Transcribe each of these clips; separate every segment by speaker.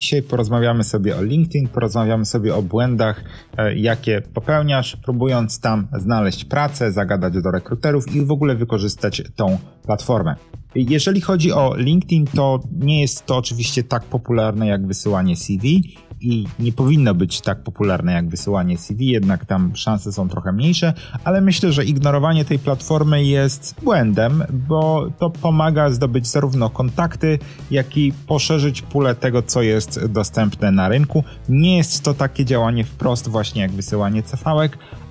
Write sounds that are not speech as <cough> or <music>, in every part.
Speaker 1: Dzisiaj porozmawiamy sobie o LinkedIn, porozmawiamy sobie o błędach, e, jakie popełniasz, próbując tam znaleźć pracę, zagadać do rekruterów i w ogóle wykorzystać tą platformę. Jeżeli chodzi o LinkedIn, to nie jest to oczywiście tak popularne jak wysyłanie CV, i nie powinno być tak popularne jak wysyłanie CD, jednak tam szanse są trochę mniejsze, ale myślę, że ignorowanie tej platformy jest błędem, bo to pomaga zdobyć zarówno kontakty, jak i poszerzyć pulę tego, co jest dostępne na rynku. Nie jest to takie działanie wprost właśnie jak wysyłanie cv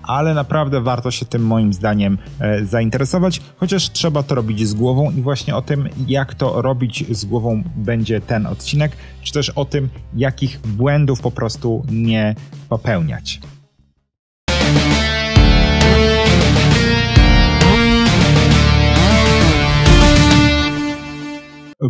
Speaker 1: ale naprawdę warto się tym moim zdaniem e, zainteresować, chociaż trzeba to robić z głową i właśnie o tym, jak to robić z głową będzie ten odcinek, czy też o tym, jakich błędów po prostu nie popełniać.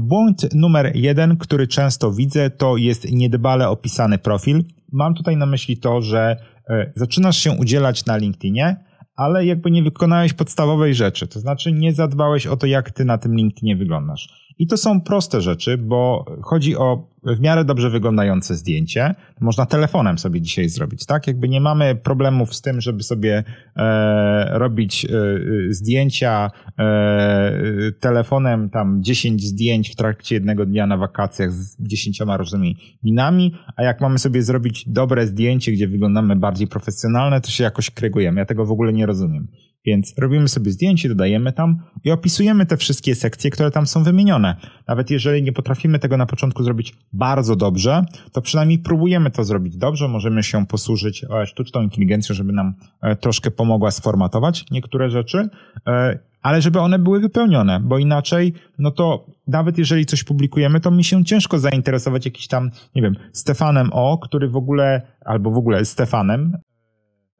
Speaker 1: Błąd numer jeden, który często widzę, to jest niedbale opisany profil. Mam tutaj na myśli to, że E, zaczynasz się udzielać na LinkedInie, ale jakby nie wykonałeś podstawowej rzeczy, to znaczy nie zadbałeś o to, jak ty na tym LinkedInie wyglądasz. I to są proste rzeczy, bo chodzi o w miarę dobrze wyglądające zdjęcie. Można telefonem sobie dzisiaj zrobić, tak? Jakby nie mamy problemów z tym, żeby sobie e, robić e, e zdjęcia e, telefonem, tam 10 zdjęć w trakcie jednego dnia na wakacjach z 10 różnymi minami, a jak mamy sobie zrobić dobre zdjęcie, gdzie wyglądamy bardziej profesjonalne, to się jakoś krygujemy. Ja tego w ogóle nie rozumiem. Więc robimy sobie zdjęcie, dodajemy tam i opisujemy te wszystkie sekcje, które tam są wymienione. Nawet jeżeli nie potrafimy tego na początku zrobić bardzo dobrze, to przynajmniej próbujemy to zrobić dobrze. Możemy się posłużyć e, sztuczną inteligencją, żeby nam e, troszkę pomogła sformatować niektóre rzeczy, e, ale żeby one były wypełnione, bo inaczej, no to nawet jeżeli coś publikujemy, to mi się ciężko zainteresować jakiś tam, nie wiem, Stefanem O, który w ogóle, albo w ogóle Stefanem,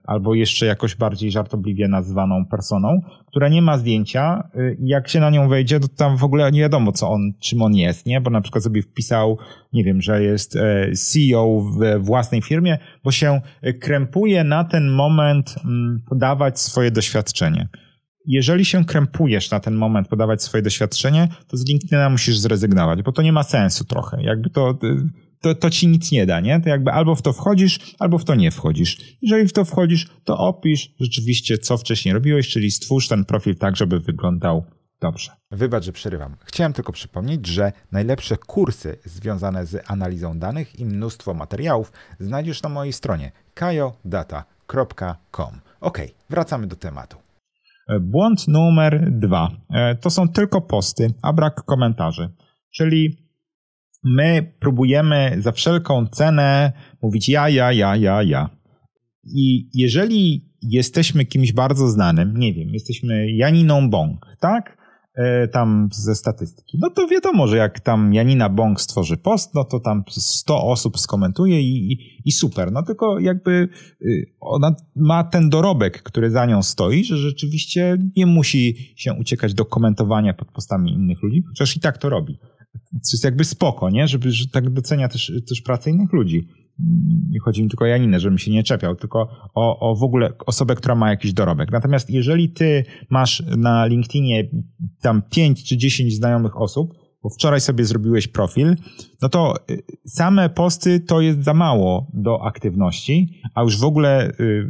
Speaker 1: albo jeszcze jakoś bardziej żartobliwie nazwaną personą, która nie ma zdjęcia. Y, jak się na nią wejdzie, to tam w ogóle nie wiadomo, co on, czym on jest, nie? Bo na przykład sobie wpisał, nie wiem, że jest e, CEO w e, własnej firmie, bo się e, krępuje na ten moment mm, podawać swoje doświadczenie. Jeżeli się krępujesz na ten moment podawać swoje doświadczenie, to z LinkedIna musisz zrezygnować, bo to nie ma sensu trochę. Jakby to y, to, to ci nic nie da, nie? To jakby albo w to wchodzisz, albo w to nie wchodzisz. Jeżeli w to wchodzisz, to opisz rzeczywiście, co wcześniej robiłeś, czyli stwórz ten profil tak, żeby wyglądał dobrze. Wybacz, że przerywam. Chciałem tylko przypomnieć, że najlepsze kursy związane z analizą danych i mnóstwo materiałów znajdziesz na mojej stronie kajodata.com. Ok, wracamy do tematu. E, błąd numer dwa. E, to są tylko posty, a brak komentarzy. Czyli my próbujemy za wszelką cenę mówić ja, ja, ja, ja, ja. I jeżeli jesteśmy kimś bardzo znanym, nie wiem, jesteśmy Janiną Bong, tak? E, tam ze statystyki. No to wiadomo, że jak tam Janina Bong stworzy post, no to tam 100 osób skomentuje i, i, i super. No tylko jakby y, ona ma ten dorobek, który za nią stoi, że rzeczywiście nie musi się uciekać do komentowania pod postami innych ludzi, chociaż i tak to robi co jest jakby spoko, nie? Żeby, że tak docenia też, też pracę innych ludzi. Nie chodzi mi tylko o Janinę, żebym się nie czepiał, tylko o, o w ogóle osobę, która ma jakiś dorobek. Natomiast jeżeli ty masz na LinkedInie tam 5 czy 10 znajomych osób, bo wczoraj sobie zrobiłeś profil, no to y, same posty to jest za mało do aktywności, a już w ogóle y,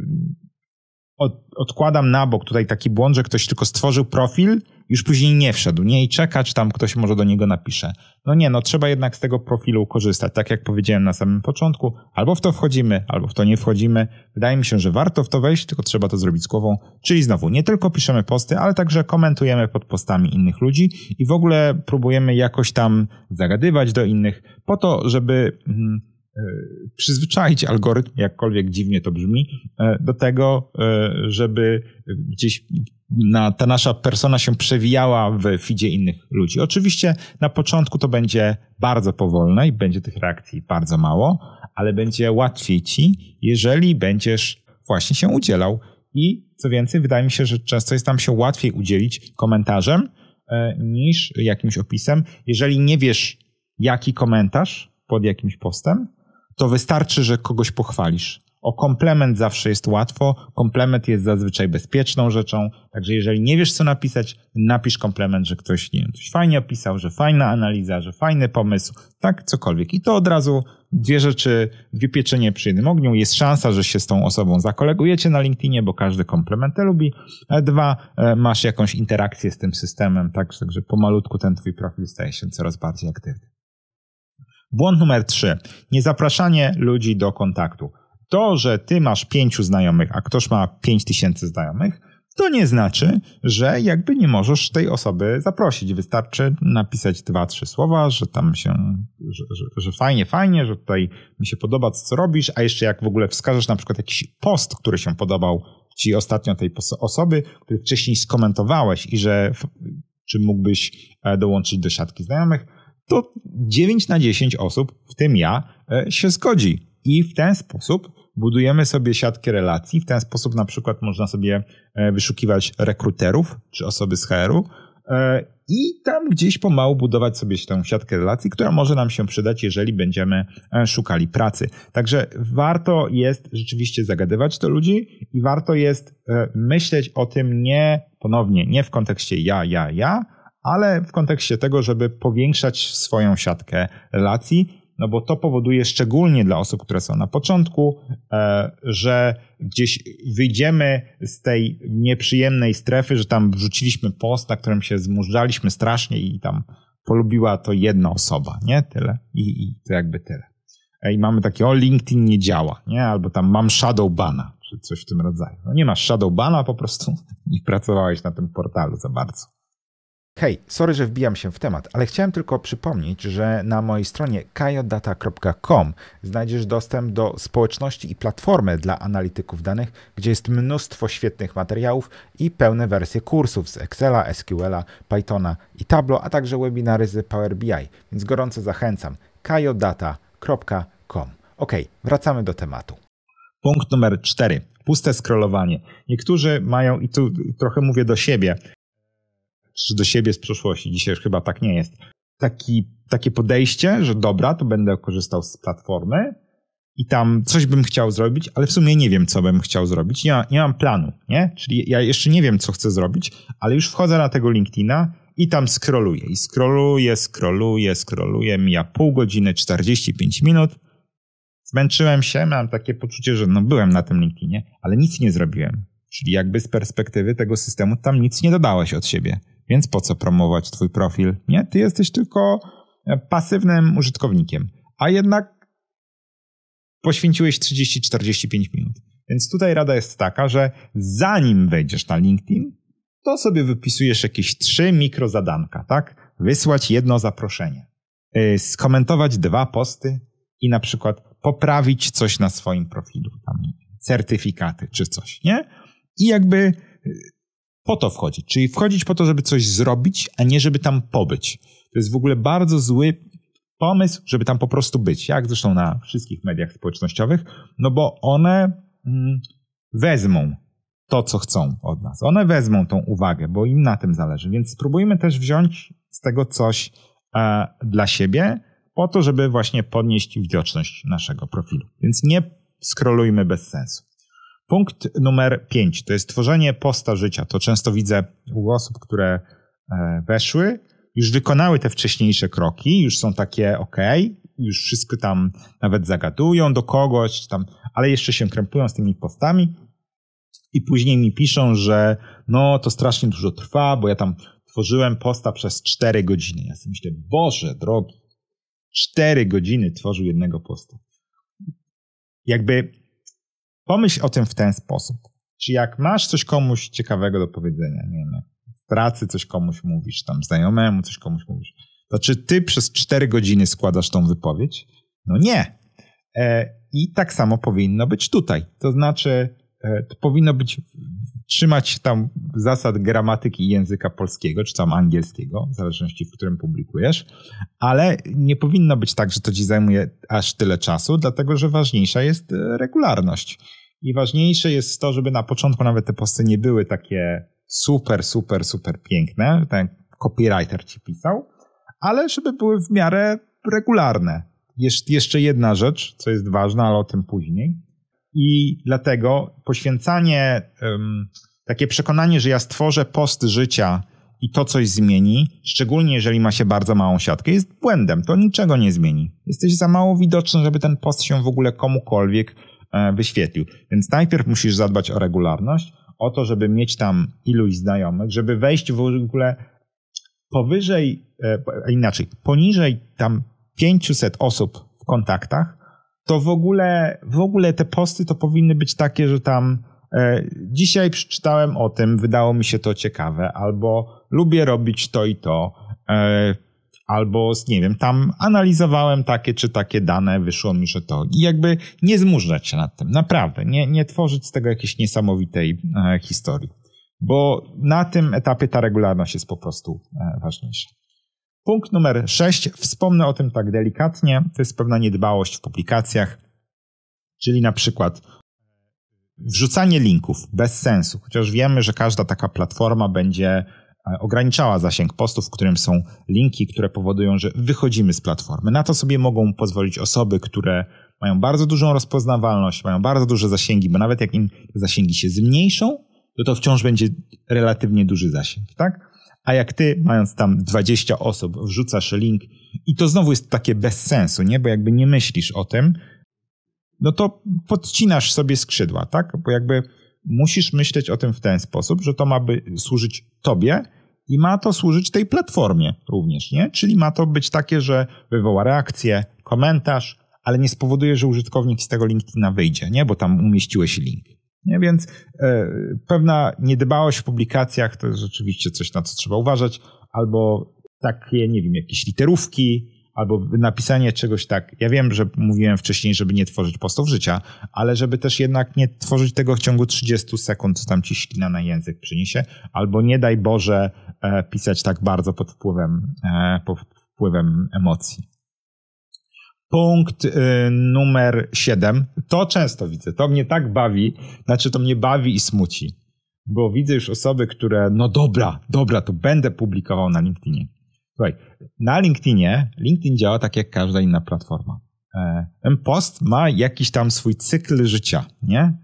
Speaker 1: od, odkładam na bok tutaj taki błąd, że ktoś tylko stworzył profil, już później nie wszedł, nie? I czeka, czy tam ktoś może do niego napisze. No nie, no trzeba jednak z tego profilu korzystać, tak jak powiedziałem na samym początku. Albo w to wchodzimy, albo w to nie wchodzimy. Wydaje mi się, że warto w to wejść, tylko trzeba to zrobić z głową. Czyli znowu, nie tylko piszemy posty, ale także komentujemy pod postami innych ludzi i w ogóle próbujemy jakoś tam zagadywać do innych po to, żeby... Mm, E, przyzwyczaić algorytm, jakkolwiek dziwnie to brzmi, e, do tego, e, żeby gdzieś na, ta nasza persona się przewijała w feedzie innych ludzi. Oczywiście na początku to będzie bardzo powolne i będzie tych reakcji bardzo mało, ale będzie łatwiej ci, jeżeli będziesz właśnie się udzielał. I co więcej, wydaje mi się, że często jest tam się łatwiej udzielić komentarzem niż jakimś opisem. Jeżeli nie wiesz, jaki komentarz pod jakimś postem, to wystarczy, że kogoś pochwalisz. O komplement zawsze jest łatwo, komplement jest zazwyczaj bezpieczną rzeczą, także jeżeli nie wiesz co napisać, napisz komplement, że ktoś nie wiem, coś fajnie opisał, że fajna analiza, że fajny pomysł, tak, cokolwiek. I to od razu dwie rzeczy, dwie pieczenie przy jednym ogniu. Jest szansa, że się z tą osobą zakolegujecie na LinkedInie, bo każdy komplementę lubi. E, dwa, e, masz jakąś interakcję z tym systemem, tak, także pomalutku ten twój profil staje się coraz bardziej aktywny. Błąd numer 3. Niezapraszanie ludzi do kontaktu. To, że ty masz pięciu znajomych, a ktoś ma pięć tysięcy znajomych, to nie znaczy, że jakby nie możesz tej osoby zaprosić. Wystarczy napisać dwa, trzy słowa, że tam się, że, że, że, fajnie, fajnie, że tutaj mi się podoba, co robisz, a jeszcze jak w ogóle wskażesz na przykład jakiś post, który się podobał ci ostatnio tej osoby, który wcześniej skomentowałeś i że czy mógłbyś e, dołączyć do siatki znajomych, to 9 na 10 osób, w tym ja, e, się zgodzi. I w ten sposób budujemy sobie siatkę relacji. W ten sposób na przykład można sobie e, wyszukiwać rekruterów czy osoby z HR-u e, i tam gdzieś pomału budować sobie tę siatkę relacji, która może nam się przydać, jeżeli będziemy szukali pracy. Także warto jest rzeczywiście zagadywać do ludzi i warto jest myśleć o tym nie ponownie, nie w kontekście ja, ja, ja, ale w kontekście tego, żeby powiększać swoją siatkę relacji, no bo to powoduje szczególnie dla osób, które są na początku, e, że gdzieś wyjdziemy z tej nieprzyjemnej strefy, że tam wrzuciliśmy post, na którym się zmurzaliśmy strasznie i tam polubiła to jedna osoba, nie? Tyle. I, i to jakby tyle. E, I mamy takie, o, LinkedIn nie działa, nie? Albo tam mam shadow bana, czy coś w tym rodzaju. No nie masz shadow bana, po prostu <laughs> nie pracowałeś na tym portalu za bardzo. Hej, sorry, że wbijam się w temat, ale chciałem tylko przypomnieć, że na mojej stronie kajodata.com znajdziesz dostęp do społeczności i platformy dla analityków danych, gdzie jest mnóstwo świetnych materiałów i pełne wersje kursów z Excela, SQLa, Pythona i Tableau, a także webinary z Power BI, więc gorąco zachęcam kajodata.com. Ok, wracamy do tematu. Punkt numer 4. Puste scrollowanie. Niektórzy mają, i tu trochę mówię do siebie, do siebie z przeszłości. Dzisiaj już chyba tak nie jest. Taki, takie podejście, że dobra, to będę korzystał z platformy i tam coś bym chciał zrobić, ale w sumie nie wiem, co bym chciał zrobić. Nie, nie mam planu, nie? Czyli ja jeszcze nie wiem, co chcę zrobić, ale już wchodzę na tego LinkedIna i tam scrolluję. I scrolluję, scrolluję, scrolluję, mija pół godziny, 45 minut. Zmęczyłem się, mam takie poczucie, że no byłem na tym LinkedInie, ale nic nie zrobiłem. Czyli jakby z perspektywy tego systemu tam nic nie dodałeś od siebie więc po co promować twój profil? Nie, ty jesteś tylko e, pasywnym użytkownikiem, a jednak poświęciłeś 30-45 minut. Więc tutaj rada jest taka, że zanim wejdziesz na LinkedIn, to sobie wypisujesz jakieś trzy mikrozadanka, tak? Wysłać jedno zaproszenie, yy, skomentować dwa posty i na przykład poprawić coś na swoim profilu, tam certyfikaty czy coś, nie? I jakby e, po to wchodzić. Czyli wchodzić po to, żeby coś zrobić, a nie żeby tam pobyć. To jest w ogóle bardzo zły pomysł, żeby tam po prostu być. Jak zresztą na wszystkich mediach społecznościowych, no bo one mm, wezmą to, co chcą od nas. One wezmą tą uwagę, bo im na tym zależy. Więc spróbujmy też wziąć z tego coś e, dla siebie, po to, żeby właśnie podnieść widoczność naszego profilu. Więc nie skrolujmy bez sensu. Punkt numer 5 to jest tworzenie posta życia. To często widzę u osób, które e, weszły, już wykonały te wcześniejsze kroki, już są takie ok, już wszystko tam nawet zagadują do kogoś, tam, ale jeszcze się krępują z tymi postami i później mi piszą, że no to strasznie dużo trwa, bo ja tam tworzyłem posta przez 4 godziny. Ja sobie myślę, Boże drogi, 4 godziny tworzył jednego posta. Jakby Pomyśl o tym w ten sposób. Czy jak masz coś komuś ciekawego do powiedzenia, nie wiem, w pracy coś komuś mówisz, tam znajomemu coś komuś mówisz, to czy ty przez 4 godziny składasz tą wypowiedź? No nie. E, I tak samo powinno być tutaj. To znaczy, e, to powinno być trzymać się tam zasad gramatyki języka polskiego, czy tam angielskiego, w zależności w którym publikujesz, ale nie powinno być tak, że to ci zajmuje aż tyle czasu, dlatego że ważniejsza jest e, regularność. I ważniejsze jest to, żeby na początku nawet te posty nie były takie super, super, super piękne, ten tak copywriter ci pisał, ale żeby były w miarę regularne. jeszcze jedna rzecz, co jest ważna, ale o tym później i dlatego poświęcanie, takie przekonanie, że ja stworzę post życia i to coś zmieni, szczególnie jeżeli ma się bardzo małą siatkę, jest błędem. To niczego nie zmieni. Jesteś za mało widoczny, żeby ten post się w ogóle komukolwiek e, wyświetlił. Więc najpierw musisz zadbać o regularność, o to, żeby mieć tam iluś znajomych, żeby wejść w ogóle powyżej, e, inaczej, poniżej tam 500 osób w kontaktach, to w ogóle, w ogóle te posty to powinny być takie, że tam e, dzisiaj przeczytałem o tym, wydało mi się to ciekawe, albo lubię robić to i to, e, albo nie wiem, tam analizowałem takie czy takie dane, wyszło mi, że to. I jakby nie zmuszać się nad tym, naprawdę, nie, nie tworzyć z tego jakiejś niesamowitej e, historii, bo na tym etapie ta regularność jest po prostu e, ważniejsza. Punkt numer 6. Wspomnę o tym tak delikatnie. To jest pewna niedbałość w publikacjach, czyli na przykład e, wrzucanie linków bez sensu, chociaż wiemy, że każda taka platforma będzie e, ograniczała zasięg postów, w którym są linki, które powodują, że wychodzimy z platformy. Na to sobie mogą pozwolić osoby, które mają bardzo dużą rozpoznawalność, mają bardzo duże zasięgi, bo nawet jak im zasięgi się zmniejszą, to to wciąż będzie relatywnie duży zasięg, tak? A jak ty, mając tam 20 osób, wrzucasz link i to znowu jest takie bez sensu, nie? Bo jakby nie myślisz o tym, no to podcinasz sobie skrzydła, tak? Bo jakby musisz myśleć o tym w ten sposób, że to ma by służyć tobie i ma to służyć tej platformie również, nie? Czyli ma to być takie, że wywoła reakcję, komentarz, ale nie spowoduje, że użytkownik z tego LinkedIna wyjdzie, nie? Bo tam umieściłeś link. Nie? Więc e, pewna niedbałość w publikacjach to jest rzeczywiście coś, na co trzeba uważać, albo takie, nie wiem, jakieś literówki, albo napisanie czegoś tak. Ja wiem, że mówiłem wcześniej, żeby nie tworzyć postów życia, ale żeby też jednak nie tworzyć tego w ciągu 30 sekund, co tam ci ślina na język przyniesie, albo nie daj Boże e, pisać tak bardzo pod wpływem, e, pod wpływem emocji. Punkt y, numer 7. To często widzę. To mnie tak bawi, znaczy to mnie bawi i smuci, bo widzę już osoby, które, no dobra, dobra, to będę publikował na LinkedInie. Słuchaj, na LinkedInie, LinkedIn działa tak jak każda inna platforma. E, ten post ma jakiś tam swój cykl życia, nie?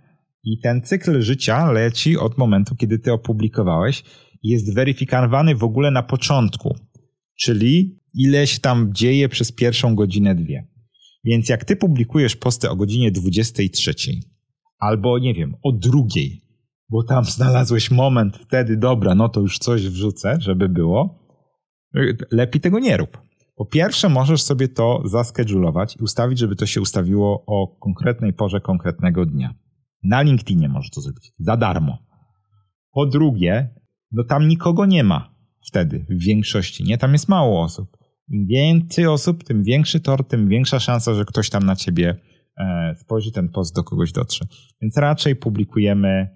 Speaker 1: I ten cykl życia leci od momentu, kiedy ty opublikowałeś i jest weryfikowany w ogóle na początku, czyli ile się tam dzieje przez pierwszą godzinę, dwie. Więc jak ty publikujesz posty o godzinie 23 albo nie wiem, o drugiej, bo tam znalazłeś moment wtedy, dobra, no to już coś wrzucę, żeby było, y, lepiej tego nie rób. Po pierwsze, możesz sobie to zaskedulować i ustawić, żeby to się ustawiło o konkretnej porze konkretnego dnia. Na LinkedInie możesz to zrobić za darmo. Po drugie, no tam nikogo nie ma wtedy w większości, nie? Tam jest mało osób. Im więcej osób, tym większy tor, tym większa szansa, że ktoś tam na ciebie e, spojrzy, ten post do kogoś dotrze. Więc raczej publikujemy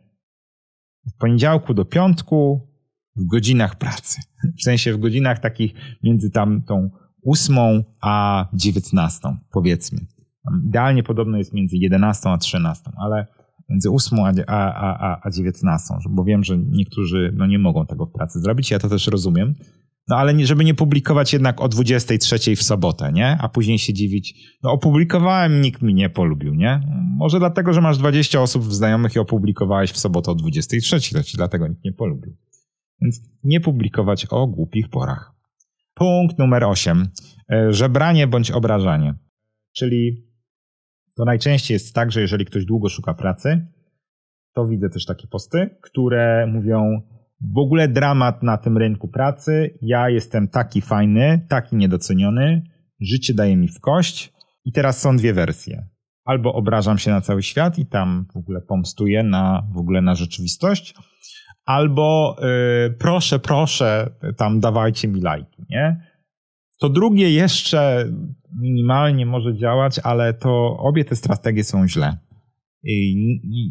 Speaker 1: z poniedziałku do piątku w godzinach pracy. W sensie w godzinach takich między tam tą ósmą a dziewiętnastą, powiedzmy. Idealnie podobno jest między 11 a 13, ale między 8 a, a, a, a 19, bo wiem, że niektórzy no, nie mogą tego w pracy zrobić. Ja to też rozumiem, no ale nie, żeby nie publikować jednak o 23 w sobotę, nie? A później się dziwić, no opublikowałem, nikt mi nie polubił, nie? Może dlatego, że masz 20 osób w znajomych i opublikowałeś w sobotę o 23, to ci dlatego nikt nie polubił. Więc nie publikować o głupich porach. Punkt numer 8. E, żebranie bądź obrażanie. Czyli to najczęściej jest tak, że jeżeli ktoś długo szuka pracy, to widzę też takie posty, które mówią, w ogóle dramat na tym rynku pracy. Ja jestem taki fajny, taki niedoceniony, życie daje mi w kość i teraz są dwie wersje. Albo obrażam się na cały świat i tam w ogóle pomstuję na, w ogóle na rzeczywistość, albo y, proszę, proszę, tam dawajcie mi lajki, nie? To drugie jeszcze minimalnie może działać, ale to obie te strategie są źle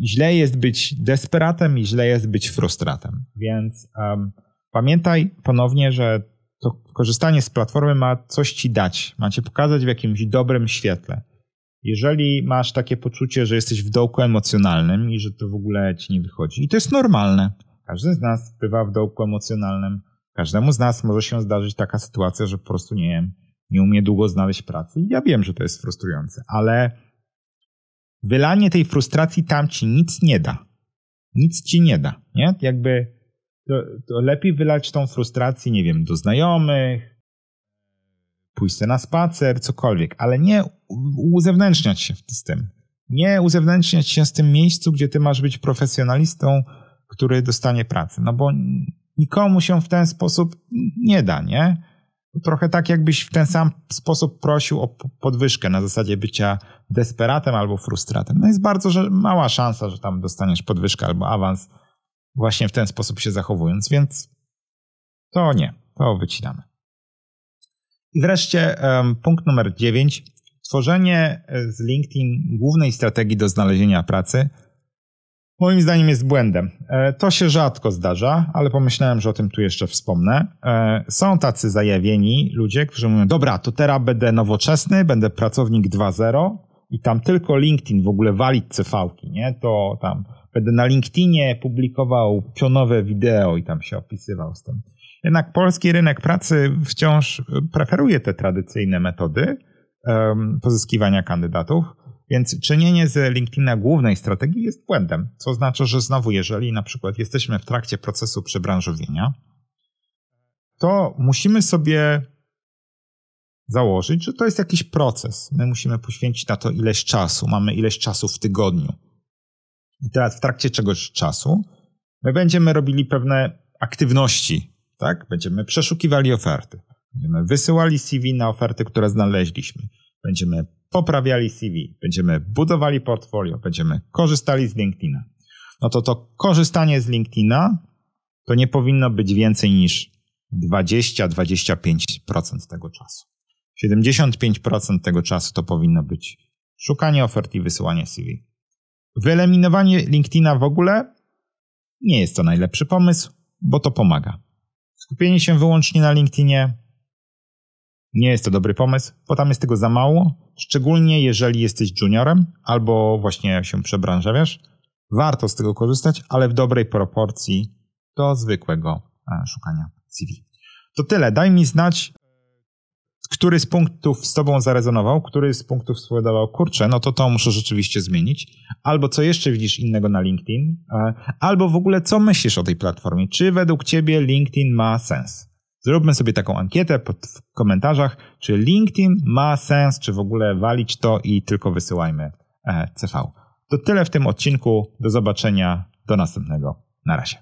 Speaker 1: źle jest być desperatem i źle jest być frustratem. Więc um, pamiętaj ponownie, że to korzystanie z platformy ma coś ci dać, ma cię pokazać w jakimś dobrym świetle. Jeżeli masz takie poczucie, że jesteś w dołku emocjonalnym i że to w ogóle ci nie wychodzi, i to jest normalne. Każdy z nas bywa w dołku emocjonalnym. Każdemu z nas może się zdarzyć taka sytuacja, że po prostu nie wiem, nie umie długo znaleźć pracy. Ja wiem, że to jest frustrujące, ale wylanie tej frustracji tam ci nic nie da. Nic ci nie da, nie? Jakby to, to lepiej wylać tą frustrację, nie wiem, do znajomych, pójść na spacer, cokolwiek, ale nie uzewnętrzniać się z tym. Nie uzewnętrzniać się z tym miejscu, gdzie ty masz być profesjonalistą, który dostanie pracę. No bo nikomu się w ten sposób nie da, nie? trochę tak, jakbyś w ten sam sposób prosił o podwyżkę na zasadzie bycia desperatem albo frustratem. No jest bardzo że mała szansa, że tam dostaniesz podwyżkę albo awans właśnie w ten sposób się zachowując, więc to nie, to wycinamy. I wreszcie punkt numer 9. Tworzenie e, z LinkedIn głównej strategii do znalezienia pracy – moim zdaniem jest błędem. E, to się rzadko zdarza, ale pomyślałem, że o tym tu jeszcze wspomnę. E, są tacy zajawieni ludzie, którzy mówią, dobra, to teraz będę nowoczesny, będę pracownik 2.0 i tam tylko LinkedIn w ogóle walić cv nie? To tam będę na LinkedInie publikował pionowe wideo i tam się opisywał z tym. Jednak polski rynek pracy wciąż preferuje te tradycyjne metody pozyskiwania kandydatów. Więc czynienie z LinkedIna głównej strategii jest błędem, co oznacza, że znowu, jeżeli na przykład jesteśmy w trakcie procesu przebranżowienia, to musimy sobie założyć, że to jest jakiś proces. My musimy poświęcić na to ileś czasu, mamy ileś czasu w tygodniu. I teraz w trakcie czegoś czasu my będziemy robili pewne aktywności, tak? Będziemy przeszukiwali oferty, będziemy wysyłali CV na oferty, które znaleźliśmy, będziemy poprawiali CV, będziemy budowali portfolio, będziemy korzystali z LinkedIna, no to to korzystanie z LinkedIna to nie powinno być więcej niż 20-25% tego czasu. 75% tego czasu to powinno być szukanie ofert i wysyłanie CV. Wyeliminowanie LinkedIna w ogóle nie jest to najlepszy pomysł, bo to pomaga. Skupienie się wyłącznie na LinkedInie nie jest to dobry pomysł, bo tam jest tego za mało, szczególnie jeżeli jesteś juniorem albo właśnie się przebranżawiasz. Warto z tego korzystać, ale w dobrej proporcji do zwykłego e, szukania CV. To tyle. Daj mi znać, który z punktów z tobą zarezonował, który z punktów spowodował, kurczę, no to to muszę rzeczywiście zmienić, albo co jeszcze widzisz innego na LinkedIn, e, albo w ogóle co myślisz o tej platformie, czy według ciebie LinkedIn ma sens. Zróbmy sobie taką ankietę pod, w komentarzach, czy LinkedIn ma sens, czy w ogóle walić to i tylko wysyłajmy e, CV. To tyle w tym odcinku. Do zobaczenia. Do następnego. Na razie.